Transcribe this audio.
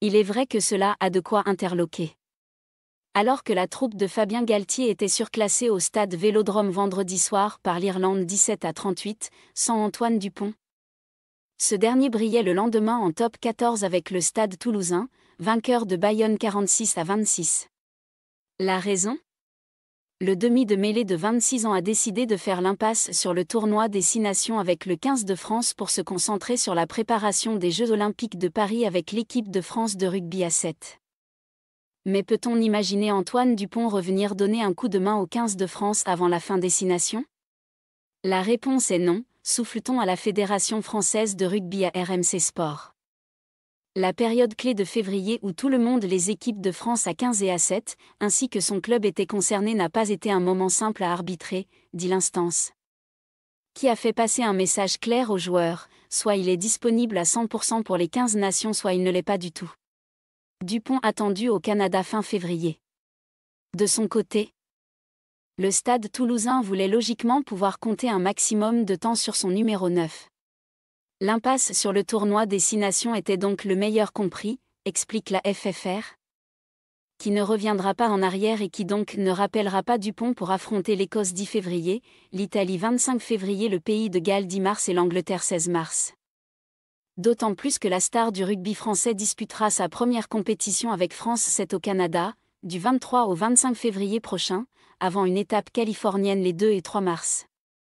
Il est vrai que cela a de quoi interloquer. Alors que la troupe de Fabien Galtier était surclassée au stade Vélodrome vendredi soir par l'Irlande 17 à 38, sans Antoine Dupont. Ce dernier brillait le lendemain en top 14 avec le stade toulousain, vainqueur de Bayonne 46 à 26. La raison le demi de mêlée de 26 ans a décidé de faire l'impasse sur le tournoi des six nations avec le 15 de France pour se concentrer sur la préparation des Jeux olympiques de Paris avec l'équipe de France de rugby à 7. Mais peut-on imaginer Antoine Dupont revenir donner un coup de main au 15 de France avant la fin des six nations La réponse est non, souffle-t-on à la Fédération française de rugby à RMC Sport la période clé de février où tout le monde les équipes de France à 15 et à 7, ainsi que son club était concerné n'a pas été un moment simple à arbitrer, dit l'instance. Qui a fait passer un message clair aux joueurs, soit il est disponible à 100% pour les 15 nations, soit il ne l'est pas du tout. Dupont attendu au Canada fin février. De son côté, le stade toulousain voulait logiquement pouvoir compter un maximum de temps sur son numéro 9. L'impasse sur le tournoi des six nations était donc le meilleur compris, explique la FFR, qui ne reviendra pas en arrière et qui donc ne rappellera pas Dupont pour affronter l'Écosse 10 février, l'Italie 25 février, le pays de Galles 10 mars et l'Angleterre 16 mars. D'autant plus que la star du rugby français disputera sa première compétition avec France 7 au Canada, du 23 au 25 février prochain, avant une étape californienne les 2 et 3 mars.